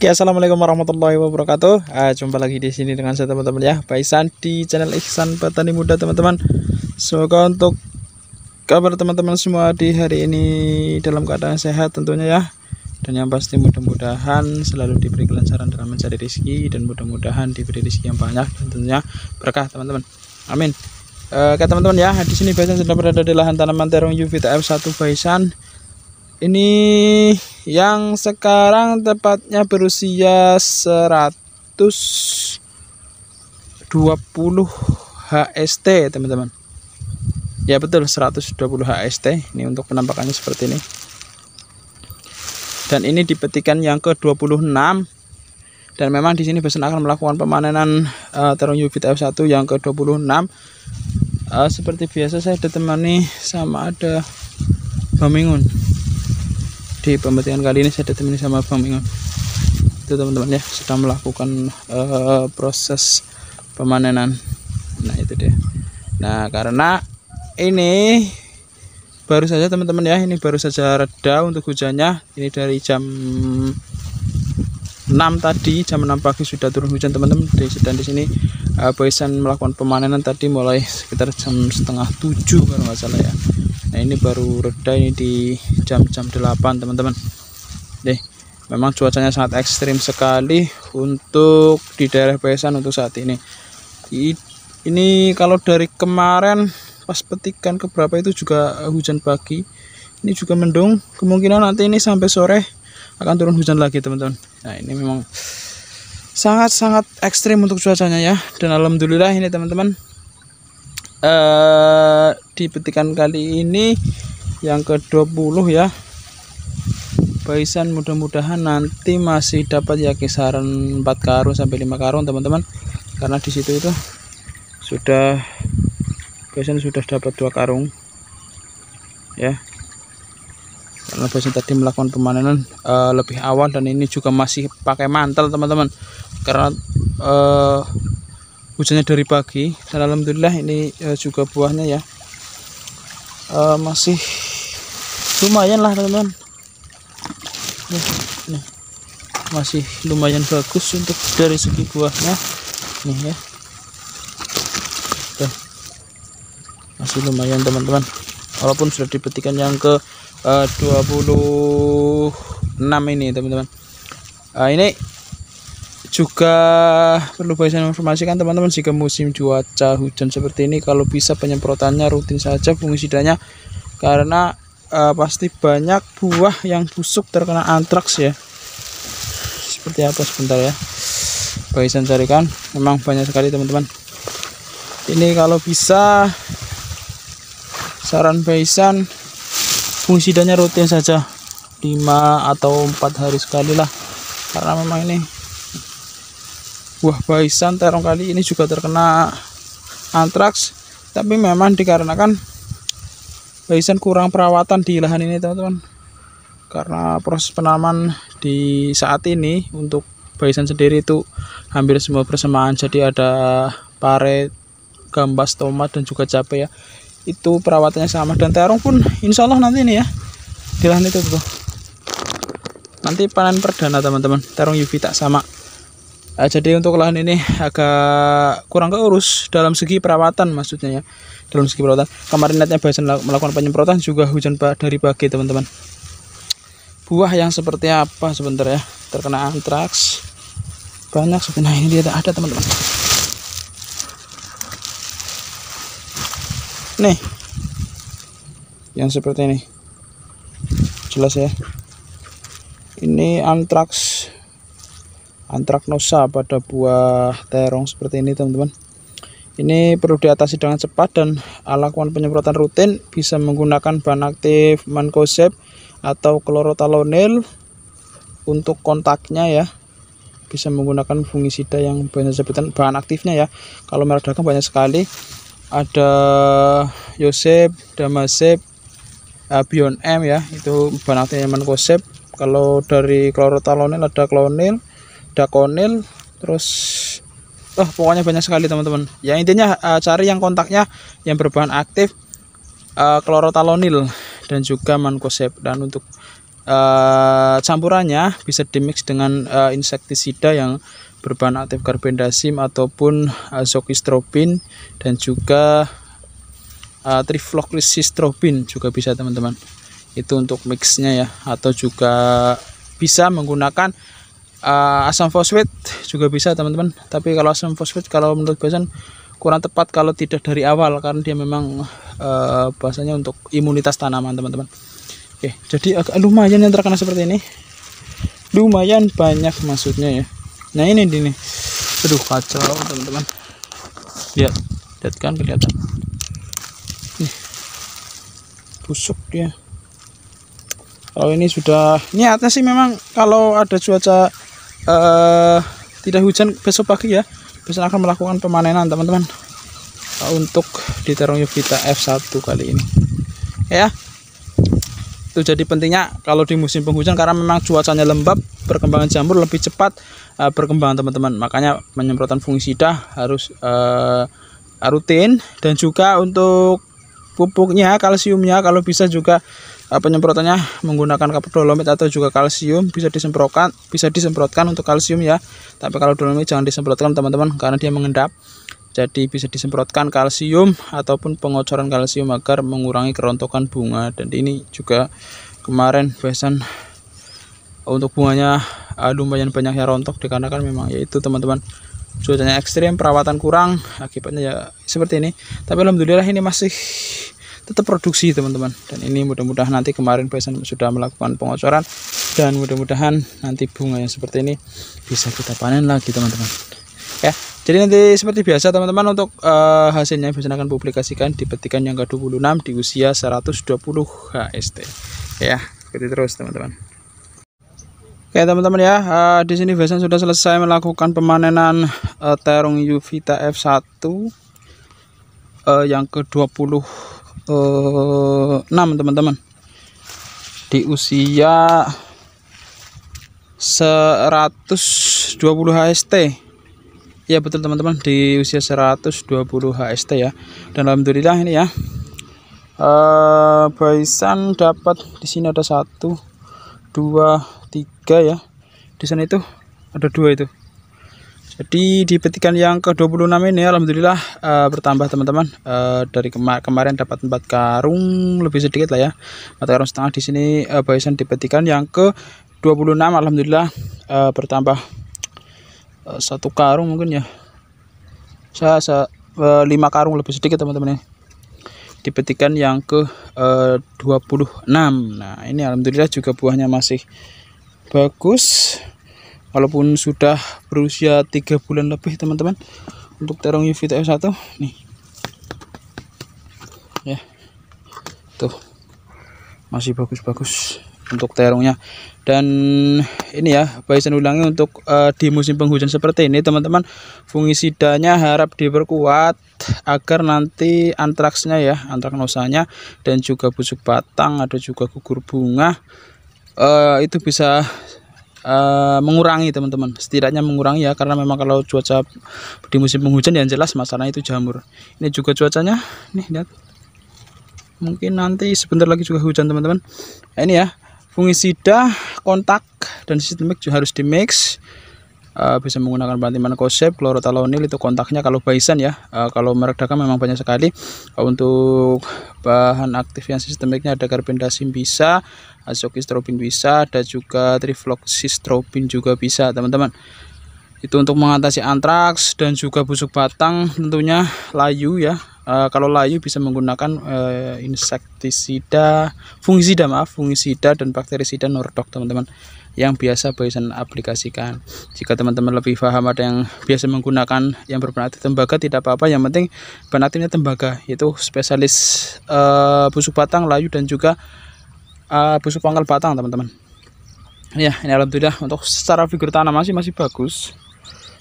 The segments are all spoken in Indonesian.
Oke, assalamualaikum warahmatullahi wabarakatuh. Uh, jumpa lagi di sini dengan saya teman-teman ya, Baisan di channel Ihsan Petani Muda teman-teman. Semoga untuk kabar teman-teman semua di hari ini dalam keadaan sehat tentunya ya. Dan yang pasti mudah-mudahan selalu diberi kelancaran dalam mencari rezeki dan mudah-mudahan diberi rezeki yang banyak tentunya berkah teman-teman. Amin. Uh, teman-teman ya, di sini Paisan sedang berada di lahan tanaman terong UVTF 1 Baisan. Ini yang sekarang tepatnya berusia 120 HST teman-teman ya betul 120 HST ini untuk penampakannya seperti ini dan ini dipetikan yang ke-26 dan memang di sini Besen akan melakukan pemanenan uh, terung ubit F1 yang ke-26 uh, eh, seperti biasa saya ditemani sama ada Bamingun di pembetian kali ini saya ditemani sama Bang Mingon itu teman-teman ya sedang melakukan uh, proses pemanenan nah itu dia nah karena ini baru saja teman-teman ya ini baru saja reda untuk hujannya ini dari jam 6 tadi jam 6 pagi sudah turun hujan teman-teman Sedang di sini uh, eh, Boysen melakukan pemanenan tadi mulai sekitar jam setengah tujuh kalau nggak salah ya nah ini baru reda ini di jam-jam 8 teman-teman deh memang cuacanya sangat ekstrim sekali untuk di daerah Pesan untuk saat ini ini kalau dari kemarin pas petikan keberapa itu juga eh, hujan pagi ini juga mendung kemungkinan nanti ini sampai sore akan turun hujan lagi teman-teman nah ini memang sangat-sangat ekstrim untuk cuacanya ya dan alhamdulillah ini teman-teman eh, di petikan kali ini yang ke-20 ya baisan mudah-mudahan nanti masih dapat ya kisaran 4 karung sampai 5 karung teman-teman karena disitu itu sudah baisan sudah dapat dua karung ya karena baisan tadi melakukan pemanenan uh, lebih awal dan ini juga masih pakai mantel teman-teman karena uh, hujannya dari pagi dan alhamdulillah ini uh, juga buahnya ya uh, masih lumayan lah teman-teman nih, nih masih lumayan bagus untuk dari segi buahnya nih ya Tuh. masih lumayan teman-teman walaupun sudah dipetikan yang ke eh, uh, 26 ini teman-teman uh, ini juga perlu saya informasikan teman-teman jika musim cuaca hujan seperti ini kalau bisa penyemprotannya rutin saja fungisidanya karena uh, pasti banyak buah yang busuk terkena antraks ya seperti apa sebentar ya Barisan carikan memang banyak sekali teman-teman ini kalau bisa saran Baisan fungsidanya rutin saja 5 atau empat hari sekali lah karena memang ini buah baisan terong kali ini juga terkena antraks tapi memang dikarenakan Bison kurang perawatan di lahan ini teman-teman karena proses penanaman di saat ini untuk Bison sendiri itu hampir semua persemaan jadi ada pare gambas tomat dan juga cabe ya itu perawatannya sama dan terong pun insya Allah nanti ini ya di lahan itu tuh nanti panen perdana teman-teman terong tak sama uh, jadi untuk lahan ini agak kurang keurus dalam segi perawatan maksudnya ya dalam segi perawatan kemarin netnya Bahasan melakukan penyemprotan juga hujan dari pagi teman-teman buah yang seperti apa sebentar ya terkena antraks banyak sebenarnya ini dia ada teman-teman nih yang seperti ini jelas ya ini antraks antraknosa pada buah terong seperti ini teman-teman ini perlu diatasi dengan cepat dan lakukan penyemprotan rutin bisa menggunakan bahan aktif mancozeb atau klorotalonil untuk kontaknya ya bisa menggunakan fungisida yang banyak sebutan bahan aktifnya ya kalau merah dagang banyak sekali ada Yosep, Damasep, Bion M ya itu bahan aktifnya mancozeb. kalau dari klorotalonil ada klonil dakonil terus oh pokoknya banyak sekali teman-teman ya intinya uh, cari yang kontaknya yang berbahan aktif uh, klorotalonil dan juga mankosep dan untuk uh, campurannya bisa dimix dengan uh, insektisida yang berbahan aktif karbendasim ataupun azokistrobin dan juga uh, trifloxystrobin juga bisa teman-teman itu untuk mixnya ya atau juga bisa menggunakan uh, asam fosfat juga bisa teman-teman tapi kalau asam fosfat kalau menurut Bosan kurang tepat kalau tidak dari awal karena dia memang uh, bahasanya untuk imunitas tanaman teman-teman oke jadi agak lumayan yang terkena seperti ini lumayan banyak maksudnya ya nah ini di ini aduh kacau teman-teman lihat ya, lihat kan kelihatan nih busuk dia kalau ini sudah niatnya sih memang kalau ada cuaca uh, tidak hujan besok pagi ya besok akan melakukan pemanenan teman-teman uh, untuk di terong yuvita F1 kali ini ya itu jadi pentingnya kalau di musim penghujan karena memang cuacanya lembab perkembangan jamur lebih cepat uh, berkembang teman-teman makanya penyemprotan fungisida harus uh, rutin dan juga untuk pupuknya kalsiumnya kalau bisa juga Eh, penyemprotannya menggunakan kapur dolomit atau juga kalsium bisa disemprotkan bisa disemprotkan untuk kalsium ya tapi kalau dolomit jangan disemprotkan teman-teman karena dia mengendap jadi bisa disemprotkan kalsium ataupun pengocoran kalsium agar mengurangi kerontokan bunga dan ini juga kemarin pesan untuk bunganya uh, lumayan banyak yang rontok dikarenakan memang yaitu teman-teman cuacanya ekstrim perawatan kurang akibatnya ya seperti ini tapi alhamdulillah ini masih tetap produksi teman-teman dan ini mudah-mudahan nanti kemarin besan sudah melakukan pengocoran dan mudah-mudahan nanti bunga yang seperti ini bisa kita panen lagi teman-teman ya jadi nanti seperti biasa teman-teman untuk uh, hasilnya besan akan publikasikan di petikan yang ke-26 di usia 120 HST ya seperti terus teman-teman Oke teman-teman ya, uh, di sini besan sudah selesai melakukan pemanenan uh, terung Yuvita F1 uh, yang ke-20 eh, 6 teman-teman di usia 120 HST ya betul teman-teman di usia 120 HST ya dan Alhamdulillah ini ya uh, Baisan dapat di sini ada satu dua tiga ya di sana itu ada dua itu jadi di petikan yang ke-26 ini Alhamdulillah uh, bertambah teman-teman uh, dari kema kemarin dapat 4 karung lebih sedikit lah ya 4 karung setengah di sini uh, eh, bahasan di petikan yang ke-26 Alhamdulillah uh, bertambah uh, satu karung mungkin ya saya, -sa uh, 5 karung lebih sedikit teman-teman ya di petikan yang ke-26 26. nah ini Alhamdulillah juga buahnya masih bagus walaupun sudah berusia tiga bulan lebih teman-teman untuk terong UV TF1 nih ya tuh masih bagus-bagus untuk terongnya dan ini ya bison ulangi untuk uh, di musim penghujan seperti ini teman-teman fungisidanya harap diperkuat agar nanti antraksnya ya antraknosanya dan juga busuk batang ada juga gugur bunga uh, itu bisa uh, mengurangi teman-teman setidaknya mengurangi ya karena memang kalau cuaca di musim penghujan ya, yang jelas masalahnya itu jamur ini juga cuacanya nih lihat mungkin nanti sebentar lagi juga hujan teman-teman nah, ini ya fungisida kontak dan sistemik juga harus di mix uh, eh, bisa menggunakan bantiman kosep klorotalonil itu kontaknya kalau baisan ya uh, kalau merek dagang memang banyak sekali uh, untuk bahan aktif yang sistemiknya ada karbendasim bisa azokistrobin bisa ada juga trifloxistrobin juga bisa teman-teman itu untuk mengatasi antraks dan juga busuk batang tentunya layu ya e, kalau layu bisa menggunakan e, insektisida fungisida maaf fungisida dan bakterisida nordok teman-teman yang biasa Bison aplikasikan jika teman-teman lebih paham ada yang biasa menggunakan yang berbahan tembaga tidak apa-apa yang penting bahan aktifnya tembaga itu spesialis e, busuk batang layu dan juga uh, busuk pangkal batang teman-teman ya ini alhamdulillah untuk secara figur tanam masih masih bagus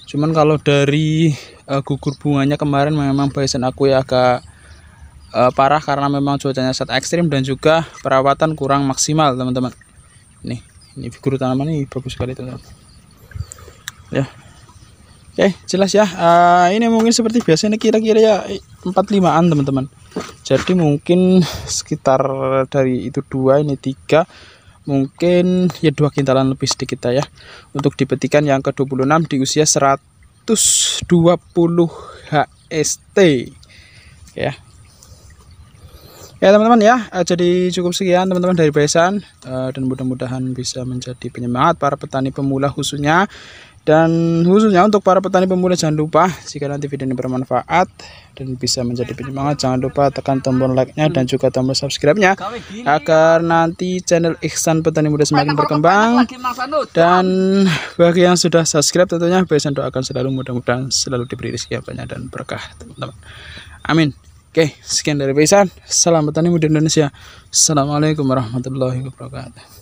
cuman kalau dari uh, gugur bunganya kemarin memang bison aku ya agak uh, parah karena memang cuacanya saat ekstrim dan juga perawatan kurang maksimal teman-teman nih ini figur tanaman ini bagus sekali teman-teman ya Oke, jelas ya. Uh, ini mungkin seperti biasa ini kira-kira ya 45an teman-teman jadi mungkin sekitar dari itu dua ini tiga mungkin ya dua kintalan lebih sedikit ya untuk di yang ke-26 di usia 120 HST ya ya teman-teman ya eh, jadi cukup sekian teman-teman dari Besan eh, dan mudah-mudahan bisa menjadi penyemangat para petani pemula khususnya dan khususnya untuk para petani pemula jangan lupa jika nanti video ini bermanfaat dan bisa menjadi penyemangat jangan lupa tekan tombol like-nya dan juga tombol subscribe-nya agar nanti channel Iksan Petani Muda semakin berkembang dan bagi yang sudah subscribe tentunya Besan doakan selalu mudah-mudahan selalu diberi rezeki banyak dan berkah teman-teman. Amin. Oke, sekian dari Besan. Salam petani muda Indonesia. Assalamualaikum warahmatullahi wabarakatuh.